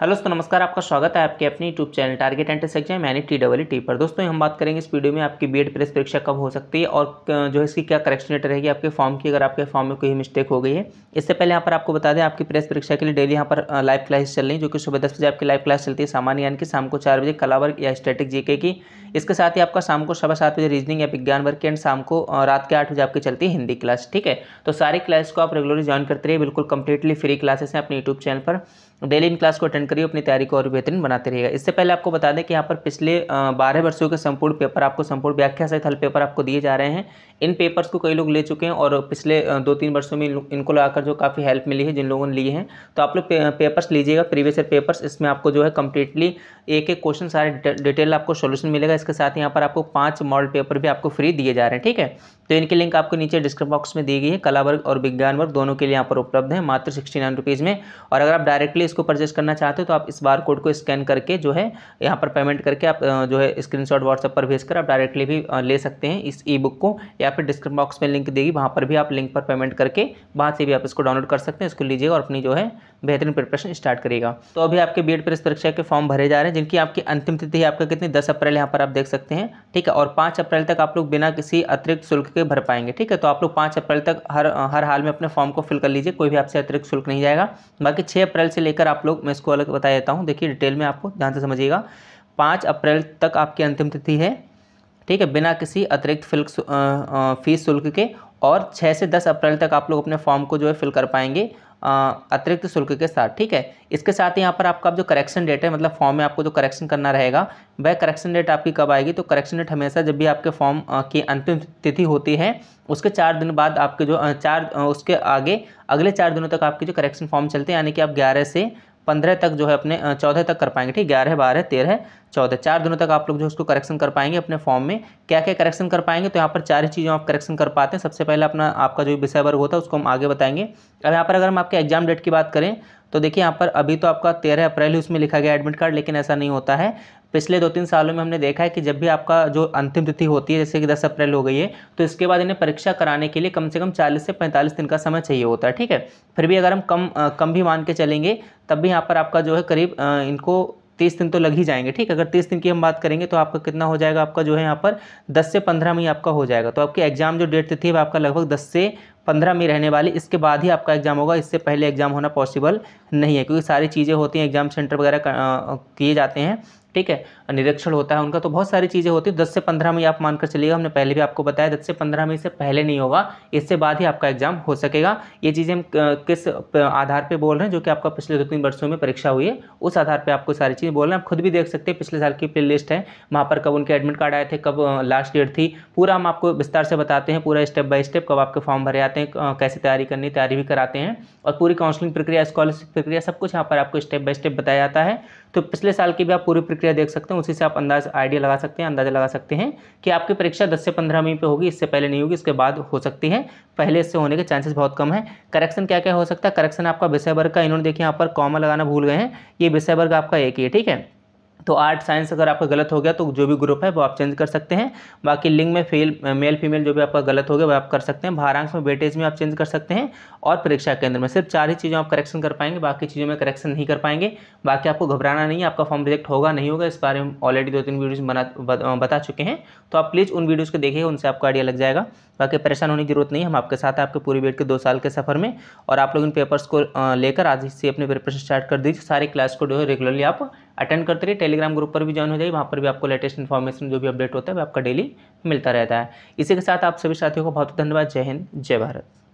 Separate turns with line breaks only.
hello दोस्तों नमस्कार आपका स्वागत है आपके अपने YouTube channel target enter section मैंने टी डबल टी पर दोस्तों हम बात करेंगे इस वीडियो में आपकी बीएड प्रेस परीक्षा कब हो सकती है और जो इसकी क्या करेक्शन रेट रहेगी आपके फॉर्म की अगर आपके फॉर्म में कोई मिस्टेक हो गई है इससे पहले यहाँ पर आपको बता दें आपकी प्रेस परीक्षा के लिए डेली यहाँ पर लाइव क्लास चल रही है जो कि सुबह दस बजे आपकी लाइव क्लास चलती है सामान्य यानी कि शाम को चार बजे कला वर्ग या स्टैटिक जीके की इसके साथ ही आपका शाम को सवा सात बजे रीजनिंग या विज्ञान वर्ग की एंड शाम को रात के आठ बजे आपकी चलती है हिंदी क्लास ठीक है तो सारी क्लास को आप रेगुलरली ज्वाइन करते रहिए बिल्कुल कंप्लीटली फ्री क्लासेस हैं अपने यूट्यूब चैनल पर डेली इन क्लास को अटेंड करिए अपनी तैयारी को और बेहतरीन बनाते रहिएगा इससे पहले आपको बता दें कि यहाँ पर पिछले बारह वर्षों के संपूर्ण पेपर आपको संपूर्ण व्याख्या सहित हल पेपर आपको दिए जा रहे हैं इन पेपर्स को कई लोग ले चुके हैं और पिछले दो तीन वर्षों में इनको लगाकर जो काफ़ी हेल्प मिली है जिन लोगों ने लिए हैं तो आप लोग पेपर्स लीजिएगा प्रीवियस ईयर पेपर्स इसमें आपको जो है कंप्लीटली एक एक क्वेश्चन सारे डिटेल आपको सोल्यूशन मिलेगा इसके साथ यहाँ पर आपको पाँच मॉडल पेपर भी आपको फ्री दिए जा रहे हैं ठीक है तो इनकी लिंक आपको नीचे डिस्क्रिप्शन बॉक्स में दी गई है कला वर्ग और विज्ञान वर्ग दोनों के लिए यहाँ पर उपलब्ध है मात्र सिक्सटी नाइन रुपीज़ में और अगर आप डायरेक्टली इसको परचेस करना चाहते हो तो आप इस बार कोड को स्कैन करके जो है यहाँ पर पेमेंट करके आप जो है स्क्रीन शॉट व्हाट्सएप पर भेज आप डायरेक्टली भी ले सकते हैं इस ई बुक को या फिर डिस्क्रिप्शन बॉक्स में लिंक देगी वहाँ पर भी आप लिंक पर पेमेंट करके वहाँ से भी आप इसको डाउनलोड कर सकते हैं इसको लीजिएगा और अपनी जो है बेहतरीन प्रिपरेशन स्टार्ट करेगा तो अभी आपके बी एड प्रेस परीक्षा के फॉर्म भरे जा रहे हैं जिनकी आपकी अंतिम तिथि आपका कितनी दस अप्रैल यहाँ पर आप देख सकते हैं ठीक है और पाँच अप्रैल तक आप लोग बिना किसी अतिरिक्त शुल्क के भर पाएंगे ठीक है तो आप लोग पाँच अप्रैल तक हर हर हाल में अपने फॉर्म को फिल कर लीजिए कोई भी आपसे अतिरिक्त शुल्क नहीं जाएगा बाकी छः अप्रैल से लेकर आप लोग मैं इसको अलग बता देता हूँ देखिए डिटेल में आपको ध्यान से समझिएगा पाँच अप्रैल तक आपकी अंतिम तिथि है ठीक है बिना किसी अतिरिक्त फीस शुल्क के और छः से दस अप्रैल तक आप लोग अपने फॉर्म को जो है फिल कर पाएंगे अतिरिक्त शुल्क के साथ ठीक है इसके साथ ही यहाँ पर आपका जो करेक्शन डेट है मतलब फॉर्म में आपको जो करेक्शन करना रहेगा वह करेक्शन डेट आपकी कब आएगी तो करेक्शन डेट हमेशा जब भी आपके फॉर्म की अंतिम तिथि होती है उसके चार दिन बाद आपके जो चार उसके आगे अगले चार दिनों तक आपके जो करेक्शन फॉर्म चलते हैं यानी कि आप ग्यारह से पंद्रह तक जो है अपने चौदह तक कर पाएंगे ठीक ग्यारह बारह तेरह चौदह चार दिनों तक आप लोग जो उसको करेक्शन कर पाएंगे अपने फॉर्म में क्या क्या करेक्शन कर पाएंगे तो यहाँ पर चार ही चीज़ों आप करेक्शन कर पाते हैं सबसे पहले अपना आपका जो विषय वर्ग होता है उसको हम आगे बताएंगे अब यहाँ पर अगर हम आपके एग्जाम डेट की बात करें तो देखिए यहाँ पर अभी तो आपका तेरह अप्रैल ही उसमें लिखा गया एडमिट कार्ड लेकिन ऐसा नहीं होता है पिछले दो तीन सालों में हमने देखा है कि जब भी आपका जो अंतिम तिथि होती है जैसे कि दस अप्रैल हो गई है तो इसके बाद इन्हें परीक्षा कराने के लिए कम से कम चालीस से पैंतालीस दिन का समय चाहिए होता है ठीक है फिर भी अगर हम कम आ, कम भी मान के चलेंगे तब भी यहाँ पर आपका जो है करीब आ, इनको तीस दिन तो लग ही जाएंगे ठीक अगर तीस दिन की हम बात करेंगे तो आपका कितना हो जाएगा आपका जो है यहाँ पर दस से पंद्रह में आपका हो जाएगा तो आपकी एग्जाम जो डेट तिथि है आपका लगभग दस से पंद्रह में रहने वाली इसके बाद ही आपका एग्ज़ाम होगा इससे पहले एग्ज़ाम होना पॉसिबल नहीं है क्योंकि सारी चीज़ें होती हैं एग्ज़ाम सेंटर वगैरह किए जाते हैं ठीक है निरीक्षण होता है उनका तो बहुत सारी चीज़ें होती है दस से पंद्रह में आप मानकर चलिएगा हमने पहले भी आपको बताया दस से पंद्रह में इससे पहले नहीं होगा इससे बाद ही आपका एग्जाम हो सकेगा ये चीज़ें हम किस आधार पर बोल रहे हैं जो कि आपका पिछले दो तीन वर्षों में परीक्षा हुई है उस आधार पर आपको सारी चीज़ें बोल रहे हैं आप खुद भी देख सकते हैं पिछले साल की प्ले लिस्ट है वहाँ पर कब उनके एडमिट कार्ड आए थे कब लास्ट डेट थी पूरा हम आपको विस्तार से बताते हैं पूरा स्टेप बाय स्टेप कब आपके फॉर्म भरे आते हैं कैसे तैयारी करनी तैयारी भी कराते हैं और पूरी काउंसलिंग प्रक्रिया स्कॉलरशिप प्रक्रिया सब कुछ यहाँ पर आपको स्टेप बाय स्टेप बताया जाता है तो पिछले साल की भी आप पूरी प्रक्रिया प्रतिक्रिया देख सकते हैं उसी से आप अंदाज आइडिया लगा सकते हैं अंदाजा लगा सकते हैं कि आपकी परीक्षा दस से पंद्रह मई पर होगी इससे पहले नहीं होगी इसके बाद हो सकती है पहले इससे होने के चांसेस बहुत कम है करेक्शन क्या क्या हो सकता है करेक्शन आपका विषय वर्ग का इन्होंने देखिए यहाँ पर कॉमा लगाना भूल गए हैं ये विषय वर्ग आपका एक ही है ठीक है तो आर्ट साइंस अगर आपका गलत हो गया तो जो भी ग्रुप है वो आप चेंज कर सकते हैं बाकी लिंग में फेल मेल फीमेल जो भी आपका गलत हो गया वो आप कर सकते हैं भारांश में वेटेज में आप चेंज कर सकते हैं और परीक्षा केंद्र में सिर्फ चार ही चीज़ों आप करेक्शन कर पाएंगे बाकी चीज़ों में करेक्शन नहीं कर पाएंगे बाकी आपको घबराना नहीं है आपका फॉर्म रिजेक्ट होगा नहीं होगा इस बारे में ऑलरेडी दो तीन वीडियोज़ बना बता चुके हैं तो आप प्लीज़ उन वीडियोज़ को देखिए उनसे आपका आइडिया लग जाएगा बाकी परेशान होने की जरूरत नहीं हम आपके साथ आपके पूरी वेट के दो साल के सफ़र में और आप लोग इन पेपर्स को लेकर आज से अपने प्रिपरेशन स्टार्ट कर दीजिए सारी क्लास को जो है रेगुलरली आप अटेंड करते रहिए टेलीग्राम ग्रुप पर भी ज्वाइन हो जाइए वहाँ पर भी आपको लेटेस्ट इन्फॉर्मेशन जो भी अपडेट होता है वो आपका डेली मिलता रहता है इसी के साथ आप सभी साथियों को बहुत धन्यवाद जय हिंद जय भारत